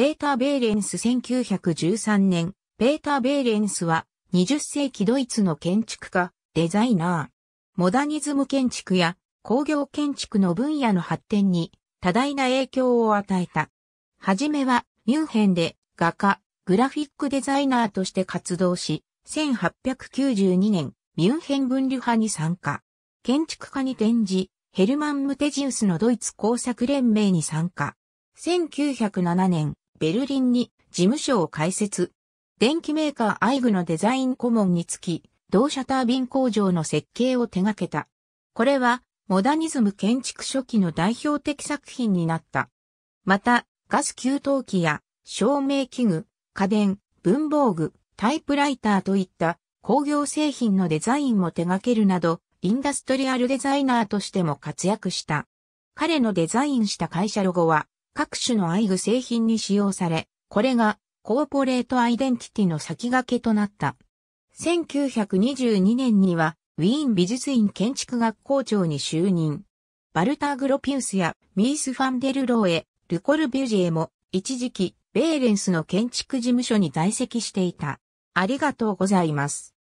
ペーター・ベーレンス1913年、ペーター・ベーレンスは20世紀ドイツの建築家、デザイナー。モダニズム建築や工業建築の分野の発展に多大な影響を与えた。はじめはミュンヘンで画家、グラフィックデザイナーとして活動し、1892年、ミュンヘン分離派に参加。建築家に転じ、ヘルマン・ムテジウスのドイツ工作連盟に参加。1907年、ベルリンに事務所を開設。電機メーカーアイグのデザイン顧問につき、同社タービン工場の設計を手掛けた。これは、モダニズム建築初期の代表的作品になった。また、ガス給湯器や照明器具、家電、文房具、タイプライターといった工業製品のデザインも手掛けるなど、インダストリアルデザイナーとしても活躍した。彼のデザインした会社ロゴは、各種のアイグ製品に使用され、これがコーポレートアイデンティティの先駆けとなった。1922年にはウィーン美術院建築学校長に就任。バルター・グロピウスやミース・ファンデル・ローエ、ルコル・ビュジエも一時期ベーレンスの建築事務所に在籍していた。ありがとうございます。